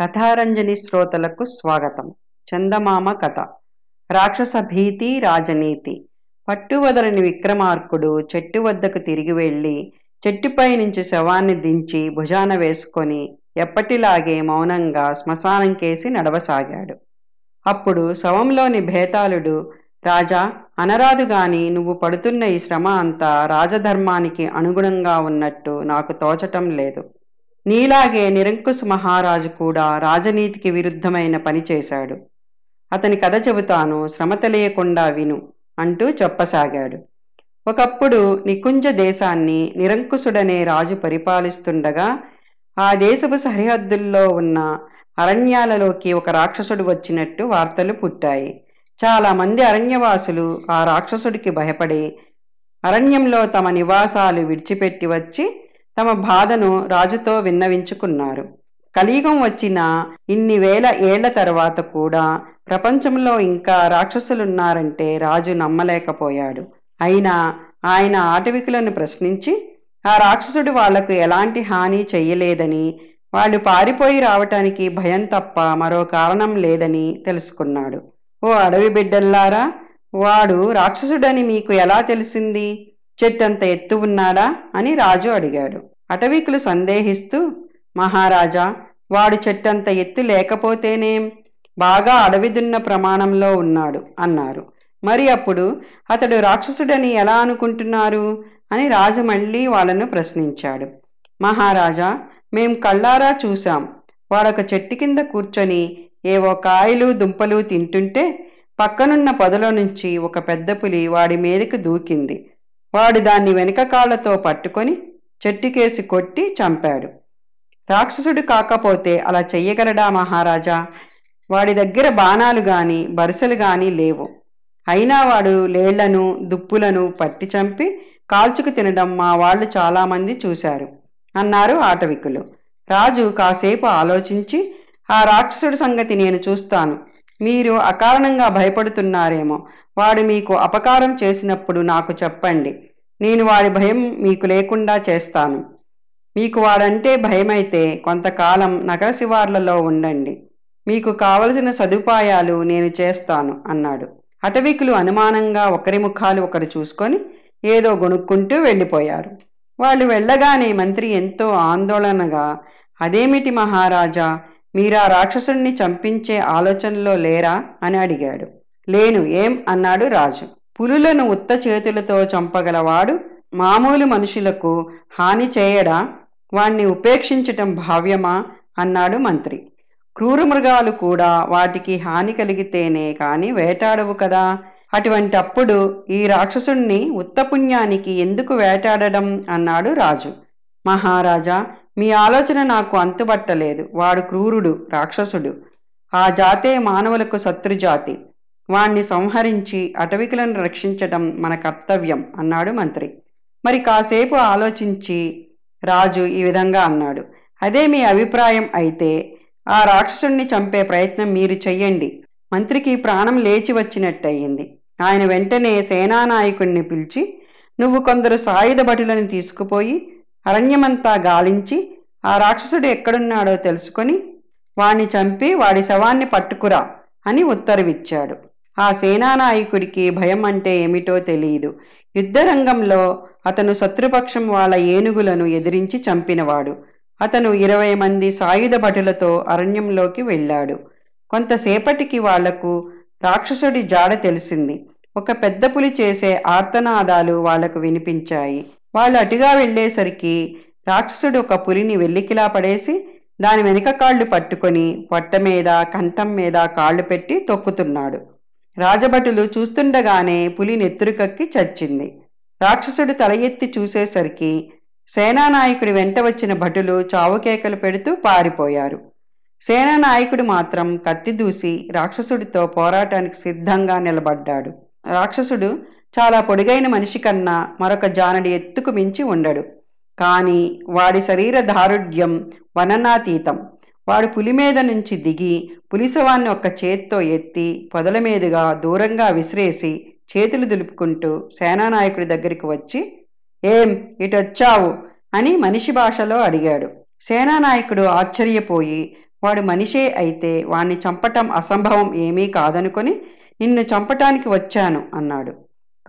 కథారంజని శ్రోతలకు స్వాగతం చందమామ కథ రాక్షస భీతి రాజనీతి పట్టువదలని విక్రమార్కుడు చెట్టు వద్దకు తిరిగి వెళ్ళి చెట్టుపై నుంచి శవాన్ని దించి భుజాన వేసుకొని ఎప్పటిలాగే మౌనంగా శ్మశానం కేసి నడవసాగాడు అప్పుడు శవంలోని భేతాళుడు రాజా అనరాదు గాని నువ్వు పడుతున్న ఈ శ్రమ అంతా రాజధర్మానికి అనుగుణంగా ఉన్నట్టు నాకు తోచటం లేదు నీలాగే నిరంకుశ మహారాజు కూడా రాజనీతికి విరుద్ధమైన పని చేశాడు అతని కథ చెబుతాను శ్రమ తెలియకుండా విను అంటూ చెప్పసాగాడు ఒకప్పుడు నికుంజ దేశాన్ని నిరంకుశుడనే రాజు పరిపాలిస్తుండగా ఆ దేశపు సరిహద్దుల్లో ఉన్న అరణ్యాలలోకి ఒక రాక్షసుడు వచ్చినట్టు వార్తలు పుట్టాయి చాలామంది అరణ్యవాసులు ఆ రాక్షసుడికి భయపడి అరణ్యంలో తమ నివాసాలు విడిచిపెట్టి వచ్చి తమ బాధను రాజుతో విన్నవించుకున్నారు కలియుగం వచ్చిన ఇన్ని వేల ఏళ్ల తర్వాత కూడా ప్రపంచంలో ఇంకా రాక్షసులున్నారంటే రాజు నమ్మలేకపోయాడు అయినా ఆయన ఆటవికులను ప్రశ్నించి ఆ రాక్షసుడు వాళ్లకు ఎలాంటి హాని చెయ్యలేదని వాళ్ళు పారిపోయి రావటానికి భయం తప్ప మరో కారణం లేదని తెలుసుకున్నాడు ఓ అడవి బిడ్డల్లారా వాడు రాక్షసుడని మీకు ఎలా తెలిసింది చెట్టంత ఎత్తు ఉన్నాడా అని రాజు అడిగాడు అటవీకులు సందేహిస్తూ మహారాజా వాడు చెట్టంత ఎత్తు లేకపోతేనేం బాగా అడవిదున్న ప్రమాణంలో ఉన్నాడు అన్నారు మరి అప్పుడు అతడు రాక్షసుడని ఎలా అనుకుంటున్నారు అని రాజు మళ్ళీ వాళ్ళను ప్రశ్నించాడు మహారాజా మేం కళ్ళారా చూశాం వాడొక చెట్టు కింద కూర్చొని ఏవో కాయలు దుంపలు తింటుంటే పక్కనున్న పొదల నుంచి ఒక పెద్ద పులి వాడి మీదకి దూకింది వాడు దాన్ని వెనుక కాళ్లతో పట్టుకొని చెట్టుకేసి కొట్టి చంపాడు రాక్షసుడు కాకపోతే అలా చెయ్యగలడా మహారాజా వాడి దగ్గర బాణాలు గాని బరుసలు గాని లేవు అయినా వాడు లేళ్లను దుప్పులను పట్టి చంపి కాల్చుకు తినడం మా వాళ్ళు చాలామంది చూశారు అన్నారు ఆటవికులు రాజు కాసేపు ఆలోచించి ఆ రాక్షసుడి సంగతి నేను చూస్తాను మీరు అకారణంగా భయపడుతున్నారేమో వాడు మీకు అపకారం చేసినప్పుడు నాకు చెప్పండి నేను వాడి భయం మీకు లేకుండా చేస్తాను మీకు వాడంటే భయమైతే కొంతకాలం నగర శివార్లలో ఉండండి మీకు కావలసిన సదుపాయాలు నేను చేస్తాను అన్నాడు అటవికులు అనుమానంగా ఒకరి ముఖాలు ఒకరు చూసుకొని ఏదో గొనుక్కుంటూ వెళ్ళిపోయారు వాళ్ళు వెళ్ళగానే మంత్రి ఎంతో ఆందోళనగా అదేమిటి మహారాజా మీరా రాక్షసుణ్ణి చంపించే ఆలోచనలో లేరా అని అడిగాడు లేను ఏం అన్నాడు రాజు పులులను ఉత్త చేతులతో చంపగలవాడు మామూలు మనుషులకు హాని చేయడా వాణ్ణి ఉపేక్షించటం భావ్యమా అన్నాడు మంత్రి క్రూరమృగాలు మృగాలు కూడా వాటికి హాని కలిగితేనే కాని వేటాడవు కదా అటువంటి అప్పుడు ఈ రాక్షసుణ్ణి ఉత్తపుణ్యానికి ఎందుకు వేటాడడం అన్నాడు రాజు మహారాజా మీ ఆలోచన నాకు అంతుబట్టలేదు వాడు క్రూరుడు రాక్షసుడు ఆ జాతే మానవులకు శత్రుజాతి వాణ్ణి సంహరించి అటవికులను రక్షించడం మన కర్తవ్యం అన్నాడు మంత్రి మరి కాసేపు ఆలోచించి రాజు ఈ విధంగా అన్నాడు అదే మీ అభిప్రాయం అయితే ఆ రాక్షసుణ్ణి చంపే ప్రయత్నం మీరు చెయ్యండి మంత్రికి ప్రాణం లేచి వచ్చినట్టయింది ఆయన వెంటనే సేనానాయకుణ్ణి పిలిచి నువ్వు కొందరు సాయుధ భటులను తీసుకుపోయి అరణ్యమంతా గాలించి ఆ రాక్షసుడు ఎక్కడున్నాడో తెలుసుకొని వాణ్ణి చంపి వాడి శవాన్ని పట్టుకురా అని ఉత్తర్విచ్చాడు ఆ సేనానాయకుడికి భయం అంటే ఏమిటో తెలియదు యుద్ధరంగంలో అతను శత్రుపక్షం వాళ్ళ ఏనుగులను ఎదిరించి చంపినవాడు అతను ఇరవై మంది సాయుధ భటులతో అరణ్యంలోకి వెళ్ళాడు కొంతసేపటికి వాళ్లకు రాక్షసుడి జాడ తెలిసింది ఒక పెద్ద పులి చేసే ఆర్తనాదాలు వాళ్లకు వినిపించాయి వాళ్ళు అటుగా వెళ్లేసరికి రాక్షసుడు ఒక పులిని వెల్లికిలా పడేసి దాని వెనుక కాళ్ళు పట్టుకొని పొట్ట మీద కంఠం మీద కాళ్ళు పెట్టి తొక్కుతున్నాడు రాజభటులు చూస్తుండగానే పులి నెత్తురుకక్కి చచ్చింది రాక్షసుడు తల ఎత్తి చూసేసరికి సేనానాయకుడి వెంట వచ్చిన భటులు చావుకేకలు పెడుతూ పారిపోయారు సేనానాయకుడు మాత్రం కత్తి దూసి రాక్షసుడితో పోరాటానికి సిద్ధంగా నిలబడ్డాడు రాక్షసుడు చాలా పొడుగైన మనిషి కన్నా మరొక జానడి ఎత్తుకు మించి ఉండడు కానీ వాడి శరీర దారుఢ్యం వననాతీతం వాడు పులి మీద నుంచి దిగి పులిసవాన్ని ఒక్క చేత్తో ఎత్తి పొదల మీదుగా దూరంగా విసిరేసి చేతులు దులుపుకుంటూ సేనానాయకుడి దగ్గరికి వచ్చి ఏం ఇటొచ్చావు అని మనిషి భాషలో అడిగాడు సేనానాయకుడు ఆశ్చర్యపోయి వాడు మనిషే అయితే వాణ్ణి చంపటం అసంభవం ఏమీ కాదనుకొని నిన్ను చంపటానికి వచ్చాను అన్నాడు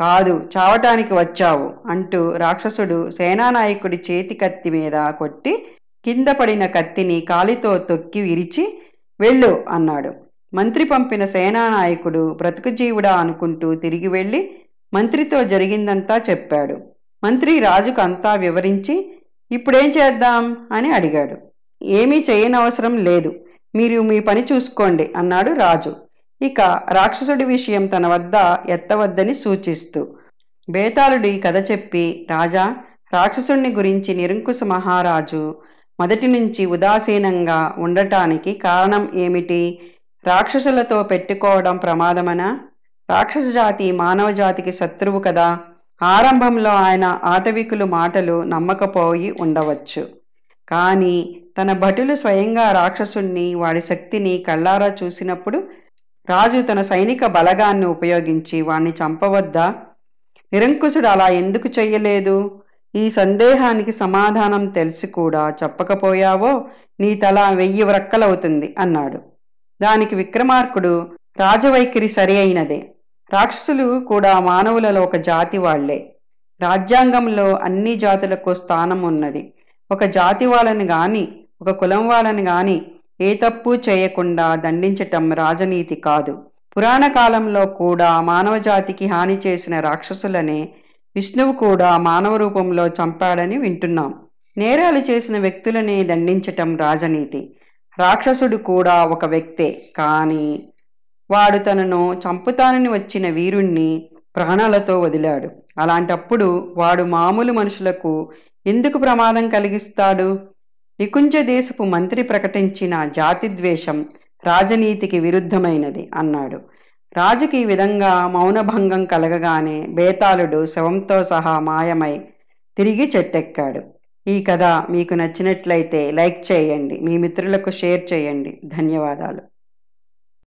కాదు చావటానికి వచ్చావు అంటూ రాక్షసుడు సేనానాయకుడి చేతి కత్తి మీద కొట్టి కింద పడిన కత్తిని కాలితో తొక్కి విరిచి వెళ్ళు అన్నాడు మంత్రి పంపిన సేనానాయకుడు జీవుడా అనుకుంటూ తిరిగి వెళ్ళి మంత్రితో జరిగిందంతా చెప్పాడు మంత్రి రాజుకు అంతా వివరించి ఇప్పుడేం చేద్దాం అని అడిగాడు ఏమీ చేయనవసరం లేదు మీరు మీ పని చూసుకోండి అన్నాడు రాజు ఇక రాక్షసుడి విషయం తన వద్ద ఎత్తవద్దని సూచిస్తూ బేతాళుడి కథ చెప్పి రాజా రాక్షసుణ్ణి గురించి నిరంకుశ మహారాజు మొదటి నుంచి ఉదాసీనంగా ఉండటానికి కారణం ఏమిటి రాక్షసులతో పెట్టుకోవడం ప్రమాదమనా రాక్షస జాతి మానవ జాతికి శత్రువు కదా ఆరంభంలో ఆయన ఆటవికులు మాటలు నమ్మకపోయి ఉండవచ్చు కానీ తన భటులు స్వయంగా రాక్షసుణ్ణి వాడి శక్తిని కళ్ళారా చూసినప్పుడు రాజు తన సైనిక బలగాన్ని ఉపయోగించి వాణ్ణి చంపవద్దా నిరంకుశుడు అలా ఎందుకు చెయ్యలేదు ఈ సందేహానికి సమాధానం తెలిసి కూడా చెప్పకపోయావో నీ తల వెయ్యి వ్రక్కలవుతుంది అన్నాడు దానికి విక్రమార్కుడు రాజవైఖరి సరి అయినదే రాక్షసులు కూడా మానవులలో ఒక జాతి వాళ్లే రాజ్యాంగంలో అన్ని జాతులకు స్థానం ఉన్నది ఒక జాతి వాళ్ళని గాని ఒక కులం వాళ్ళని గాని ఏ తప్పు చేయకుండా దండించటం రాజనీతి కాదు పురాణ కాలంలో కూడా మానవ జాతికి హాని చేసిన రాక్షసులనే విష్ణువు కూడా మానవ రూపంలో చంపాడని వింటున్నాం నేరాలు చేసిన వ్యక్తులని దండించటం రాజనీతి రాక్షసుడు కూడా ఒక వ్యక్తే కానీ వాడు తనను చంపుతానని వచ్చిన వీరుణ్ణి ప్రాణాలతో వదిలాడు అలాంటప్పుడు వాడు మామూలు మనుషులకు ఎందుకు ప్రమాదం కలిగిస్తాడు నికుంజ దేశపు మంత్రి ప్రకటించిన జాతి ద్వేషం రాజనీతికి విరుద్ధమైనది అన్నాడు రాజుకి ఈ విధంగా మౌనభంగం కలగగానే బేతాళుడు శవంతో సహా మాయమై తిరిగి చెట్టెక్కాడు ఈ కథ మీకు నచ్చినట్లయితే లైక్ చేయండి మీ మిత్రులకు షేర్ చేయండి ధన్యవాదాలు